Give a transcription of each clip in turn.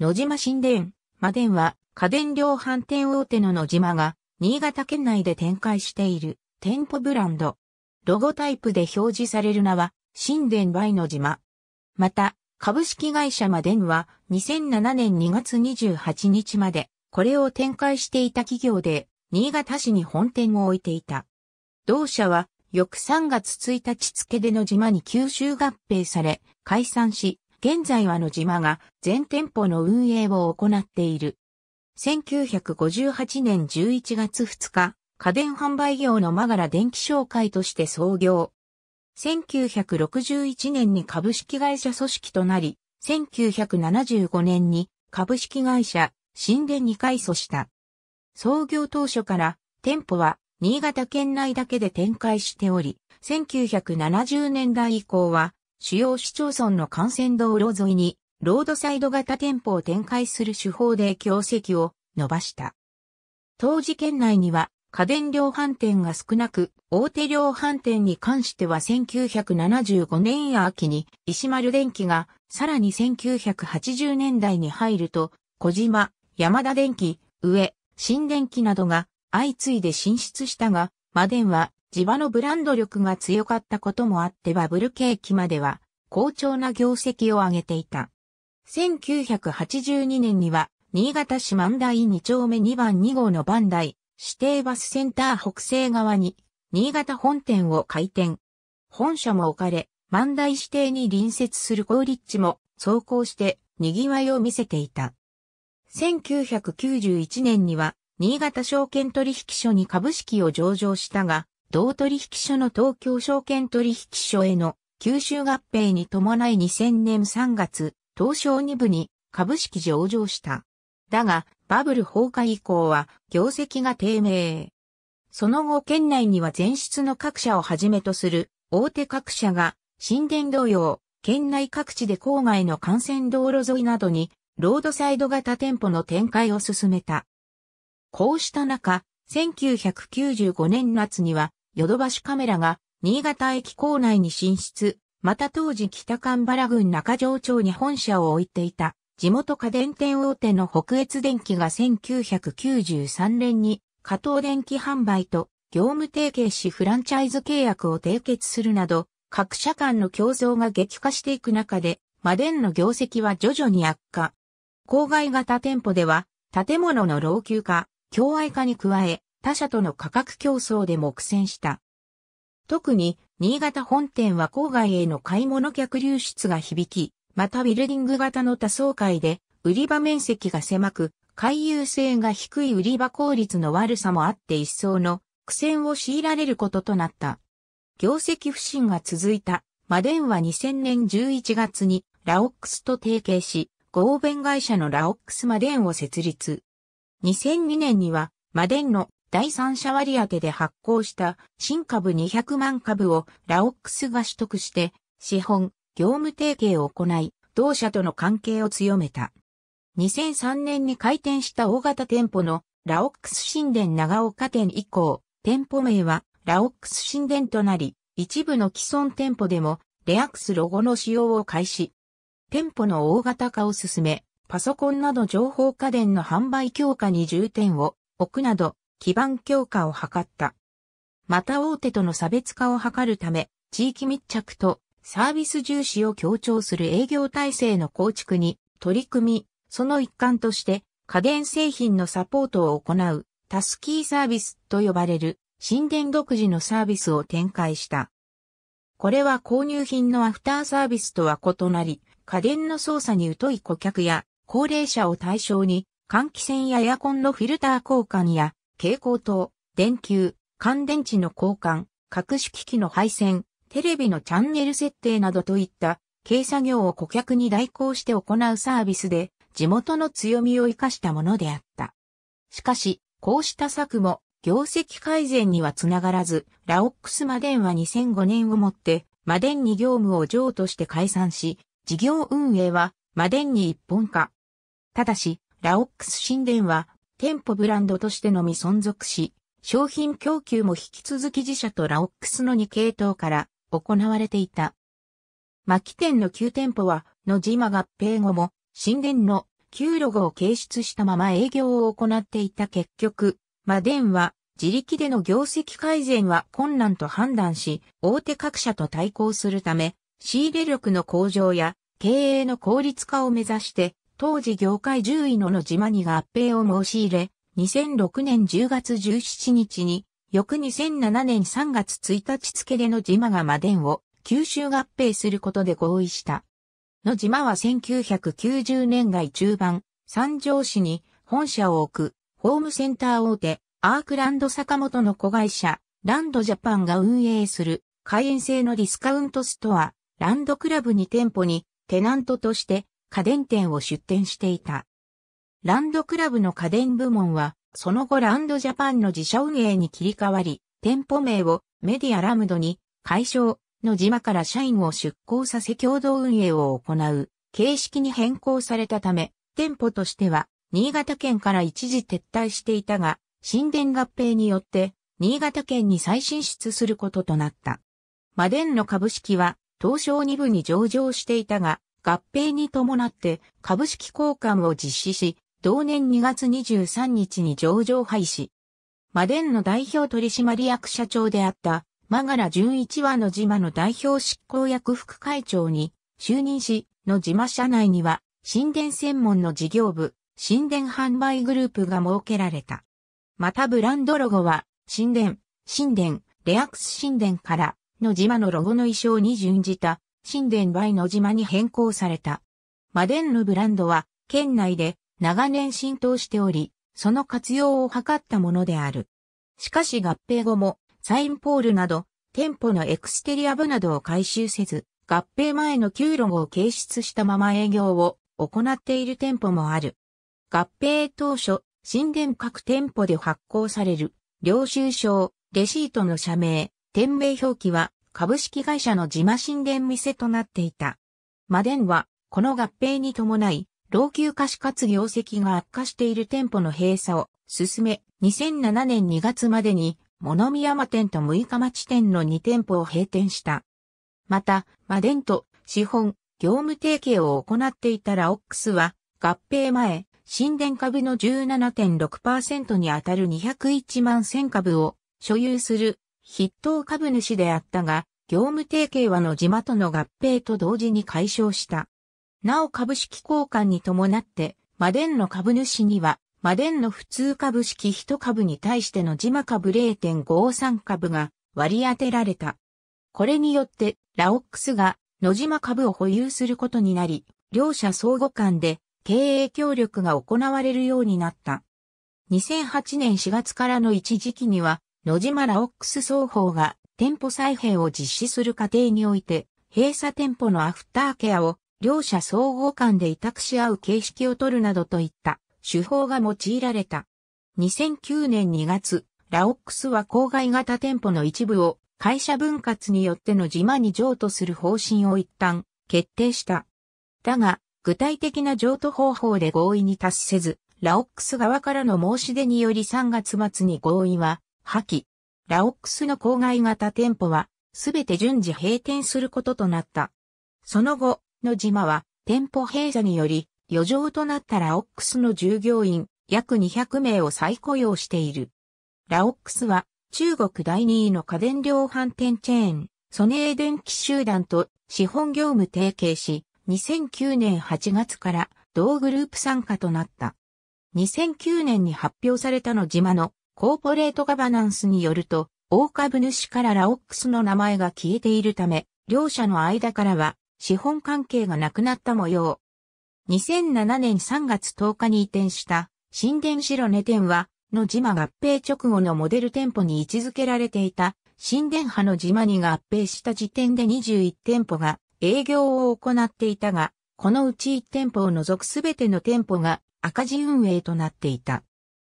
野島新電、マ電は家電量販店大手の野島が新潟県内で展開している店舗ブランド。ロゴタイプで表示される名は新電バイ野島。また、株式会社マ電は2007年2月28日までこれを展開していた企業で新潟市に本店を置いていた。同社は翌3月1日付で野島に吸収合併され解散し、現在はの島が全店舗の運営を行っている。1958年11月2日、家電販売業のマガラ電気商会として創業。1961年に株式会社組織となり、1975年に株式会社新電に改組した。創業当初から店舗は新潟県内だけで展開しており、1970年代以降は主要市町村の幹線道路沿いに、ロードサイド型店舗を展開する手法で業績を伸ばした。当時県内には家電量販店が少なく、大手量販店に関しては1975年秋に石丸電機が、さらに1980年代に入ると、小島、山田電機、上、新電機などが相次いで進出したが、マデンは地場のブランド力が強かったこともあってバブル景気までは好調な業績を上げていた。1982年には新潟市万代2丁目2番2号の万代指定バスセンター北西側に新潟本店を開店。本社も置かれ、万代指定に隣接する高立地も走行して賑わいを見せていた。1991年には新潟証券取引所に株式を上場したが、同取引所の東京証券取引所への吸収合併に伴い2000年3月、東証2部に株式上場した。だが、バブル崩壊以降は業績が低迷。その後県内には全室の各社をはじめとする大手各社が新電同様、県内各地で郊外の幹線道路沿いなどにロードサイド型店舗の展開を進めた。こうした中、1995年夏にはヨドバシカメラが新潟駅構内に進出、また当時北神原郡中条町に本社を置いていた地元家電店大手の北越電機が1993年に加藤電機販売と業務提携しフランチャイズ契約を締結するなど、各社間の競争が激化していく中で、マデンの業績は徐々に悪化。郊外型店舗では、建物の老朽化、共愛化に加え、他社との価格競争でも苦戦した。特に、新潟本店は郊外への買い物客流出が響き、またビルディング型の多層階で、売り場面積が狭く、回遊性が低い売り場効率の悪さもあって一層の苦戦を強いられることとなった。業績不振が続いた、マデンは2000年11月にラオックスと提携し、合弁会社のラオックスマデンを設立。2002年には、マデンの第三者割当で発行した新株200万株をラオックスが取得して資本、業務提携を行い、同社との関係を強めた。2003年に開店した大型店舗のラオックス神殿長岡店以降、店舗名はラオックス神殿となり、一部の既存店舗でもレアクスロゴの使用を開始。店舗の大型化を進め、パソコンなど情報家電の販売強化に重点を置くなど、基盤強化を図った。また大手との差別化を図るため、地域密着とサービス重視を強調する営業体制の構築に取り組み、その一環として家電製品のサポートを行うタスキーサービスと呼ばれる新電独自のサービスを展開した。これは購入品のアフターサービスとは異なり、家電の操作に疎い顧客や高齢者を対象に換気扇やエアコンのフィルター交換や蛍光灯、電球、乾電池の交換、各種機器の配線、テレビのチャンネル設定などといった軽作業を顧客に代行して行うサービスで地元の強みを活かしたものであった。しかし、こうした策も業績改善にはつながらず、ラオックスマデンは2005年をもってマデンに業務を譲渡して解散し、事業運営はマデンに一本化。ただし、ラオックス神殿は店舗ブランドとしてのみ存続し、商品供給も引き続き自社とラオックスの2系統から行われていた。巻店の9店舗は、野島合併後も、新電の旧ロゴを掲出したまま営業を行っていた結局、マデンは自力での業績改善は困難と判断し、大手各社と対抗するため、仕入れ力の向上や経営の効率化を目指して当時業界10位の野島に合併を申し入れ、2006年10月17日に、翌2007年3月1日付で野島がマデンを吸収合併することで合意した。野島は1990年代中盤、三条市に本社を置くホームセンター大手アークランド坂本の子会社ランドジャパンが運営する会員制のディスカウントストアランドクラブに店舗にテナントとして家電店を出店していた。ランドクラブの家電部門は、その後ランドジャパンの自社運営に切り替わり、店舗名をメディアラムドに、解消の島から社員を出向させ共同運営を行う、形式に変更されたため、店舗としては、新潟県から一時撤退していたが、新電合併によって、新潟県に再進出することとなった。マデンの株式は、東証2部に上場していたが、合併に伴って株式交換を実施し、同年2月23日に上場廃止。マデンの代表取締役社長であった、マガラ純一和の島の代表執行役副会長に就任し、の島社内には、神殿専門の事業部、神殿販売グループが設けられた。またブランドロゴは、神殿、神殿、レアクス神殿から、の島のロゴの衣装に準じた、神殿バの島に変更された。マデンのブランドは県内で長年浸透しており、その活用を図ったものである。しかし合併後もサインポールなど店舗のエクステリア部などを回収せず、合併前の給料を掲出したまま営業を行っている店舗もある。合併当初、神殿各店舗で発行される領収書、レシートの社名、店名表記は株式会社の自魔神殿店となっていた。マデンは、この合併に伴い、老朽化しかつ業績が悪化している店舗の閉鎖を進め、2007年2月までに、物見山店と六日町店の2店舗を閉店した。また、マデンと資本、業務提携を行っていたラオックスは、合併前、新電株の17.6%にあたる201万1000株を所有する筆頭株主であったが、業務提携はの島との合併と同時に解消した。なお株式交換に伴って、マデンの株主には、マデンの普通株式1株に対しての島マ株0.53株が割り当てられた。これによって、ラオックスが野島株を保有することになり、両者相互間で経営協力が行われるようになった。2008年4月からの一時期には、野島ラオックス双方が店舗再編を実施する過程において、閉鎖店舗のアフターケアを両者総合間で委託し合う形式を取るなどといった手法が用いられた。2009年2月、ラオックスは郊外型店舗の一部を会社分割によっての島に譲渡する方針を一旦決定した。だが、具体的な譲渡方法で合意に達せず、ラオックス側からの申し出により3月末に合意は破棄。ラオックスの郊外型店舗は、すべて順次閉店することとなった。その後、の島は、店舗閉鎖により、余剰となったラオックスの従業員、約200名を再雇用している。ラオックスは、中国第2位の家電量販店チェーン、ソネー電気集団と資本業務提携し、2009年8月から同グループ参加となった。2009年に発表されたの島のコーポレートガバナンスによると、大株主からラオックスの名前が消えているため、両者の間からは資本関係がなくなった模様。2007年3月10日に移転した新電子ロネ店は、の島合併直後のモデル店舗に位置づけられていた新電波の島に合併した時点で21店舗が営業を行っていたが、このうち1店舗を除くすべての店舗が赤字運営となっていた。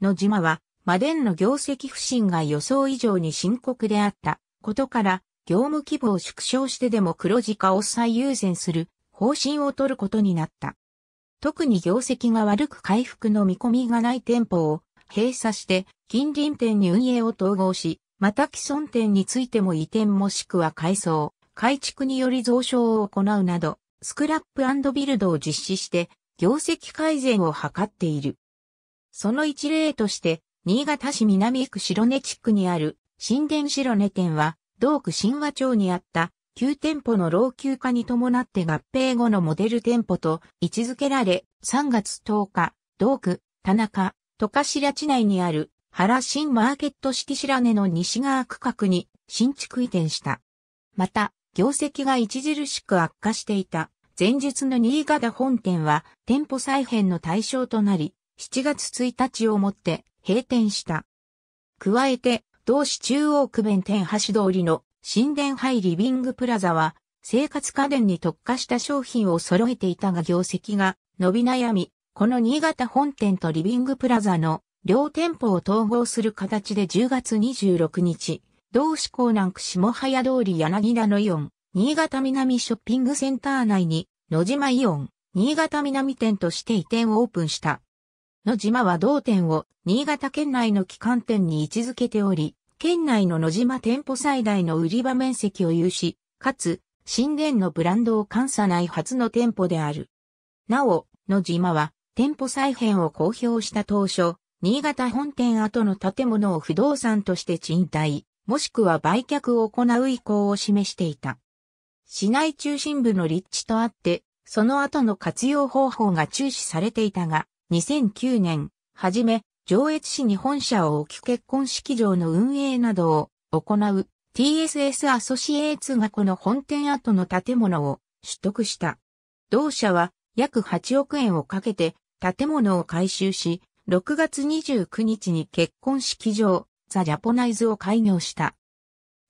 の島はマデンの業績不振が予想以上に深刻であったことから、業務規模を縮小してでも黒字化を最優先する方針を取ることになった。特に業績が悪く回復の見込みがない店舗を閉鎖して近隣店に運営を統合し、また既存店についても移転もしくは改装、改築により増床を行うなど、スクラップビルドを実施して業績改善を図っている。その一例として、新潟市南区白根地区にある新田白根店は、同区新和町にあった旧店舗の老朽化に伴って合併後のモデル店舗と位置づけられ、3月10日、同区、田中、戸頭地内にある原新マーケット式白根の西側区画に新築移転した。また、業績が著しく悪化していた前日の新潟本店は店舗再編の対象となり、7月1日をもって閉店した。加えて、同市中央区弁天橋通りの新電ハイリビングプラザは、生活家電に特化した商品を揃えていたが業績が伸び悩み、この新潟本店とリビングプラザの両店舗を統合する形で10月26日、同市港南区下早通り柳田のイオン、新潟南ショッピングセンター内に、野島イオン、新潟南店として移転をオープンした。野島は同店を新潟県内の旗艦店に位置づけており、県内の野島店舗最大の売り場面積を有し、かつ、新田のブランドを関さない初の店舗である。なお、野島は店舗再編を公表した当初、新潟本店後の建物を不動産として賃貸、もしくは売却を行う意向を示していた。市内中心部の立地とあって、その後の活用方法が注視されていたが、2009年、はじめ、上越市に本社を置き結婚式場の運営などを行う TSS アソシエーツがこの本店跡の建物を取得した。同社は約8億円をかけて建物を改修し、6月29日に結婚式場、ザ・ジャポナイズを開業した。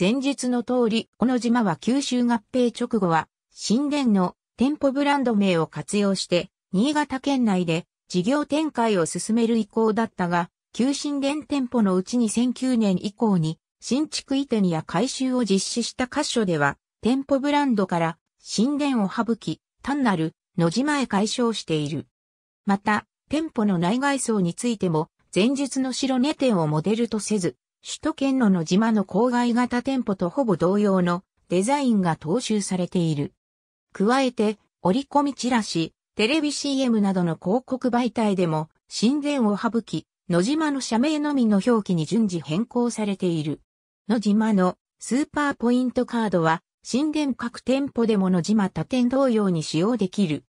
前述の通り、この島は九州合併直後は、新田の店舗ブランド名を活用して、新潟県内で事業展開を進める意向だったが、旧新電店舗のうち2009年以降に、新築移転や改修を実施した箇所では、店舗ブランドから新電を省き、単なる野島へ解消している。また、店舗の内外装についても、前述の白根店をモデルとせず、首都圏の野島の郊外型店舗とほぼ同様のデザインが踏襲されている。加えて、折り込みチラシ、テレビ CM などの広告媒体でも、神殿を省き、野島の社名のみの表記に順次変更されている。野島のスーパーポイントカードは、神殿各店舗でも野島他店同様に使用できる。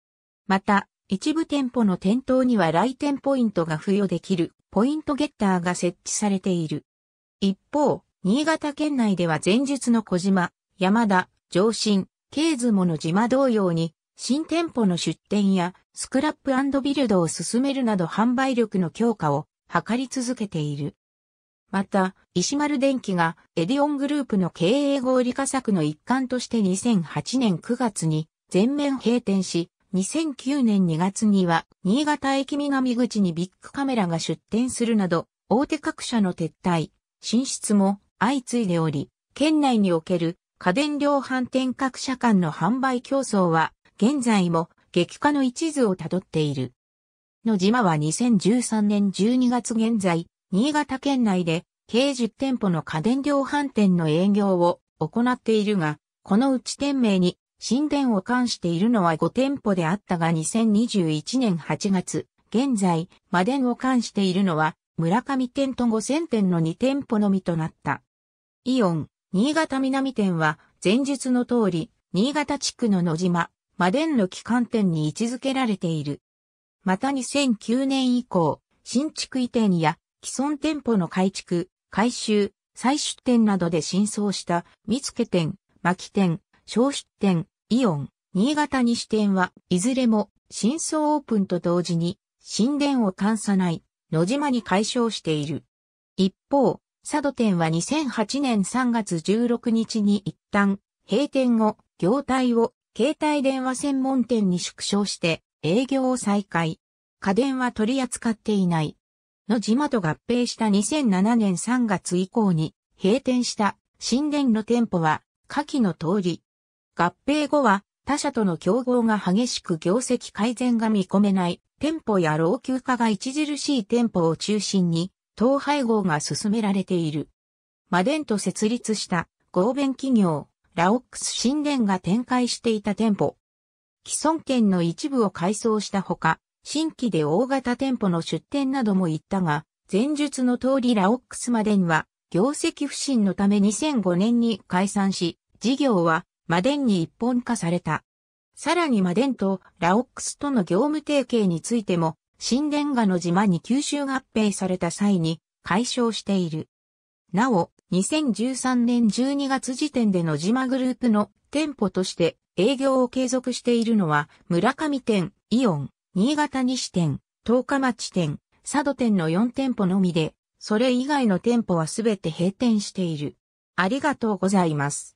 また、一部店舗の店頭には来店ポイントが付与できるポイントゲッターが設置されている。一方、新潟県内では前述の小島、山田、上新、慶ズもの島同様に新店舗の出店やスクラップビルドを進めるなど販売力の強化を図り続けている。また、石丸電機がエディオングループの経営合理化策の一環として2008年9月に全面閉店し、2009年2月には新潟駅南口にビッグカメラが出店するなど、大手各社の撤退、進出も相次いでおり、県内における家電量販店各社間の販売競争は現在も激化の一途をたどっている。の島は2013年12月現在、新潟県内で計10店舗の家電量販店の営業を行っているが、このうち店名に神殿を冠しているのは5店舗であったが2021年8月、現在、魔殿を冠しているのは村上店と5000店の2店舗のみとなった。イオン、新潟南店は前述の通り、新潟地区の野島、マデンの旗艦店に位置づけられている。また2009年以降、新築移転や既存店舗の改築、改修、再出店などで新装した見け店、巻店、小出店、イオン、新潟西店はいずれも新装オープンと同時に新店を監さない野島に解消している。一方、佐渡店は2008年3月16日に一旦閉店後、業態を携帯電話専門店に縮小して営業を再開。家電は取り扱っていない。の島と合併した2007年3月以降に閉店した新電の店舗は下記の通り。合併後は他社との競合が激しく業績改善が見込めない店舗や老朽化が著しい店舗を中心に統廃合が進められている。マデンと設立した合弁企業ラオックス神殿が展開していた店舗。既存圏の一部を改装したほか、新規で大型店舗の出店なども行ったが、前述の通りラオックスマデンは、業績不振のため2005年に解散し、事業はマデンに一本化された。さらにマデンとラオックスとの業務提携についても、新殿がの島に吸収合併された際に解消している。なお、2013年12月時点での島グループの店舗として営業を継続しているのは、村上店、イオン、新潟西店、十日町店、佐渡店の4店舗のみで、それ以外の店舗はすべて閉店している。ありがとうございます。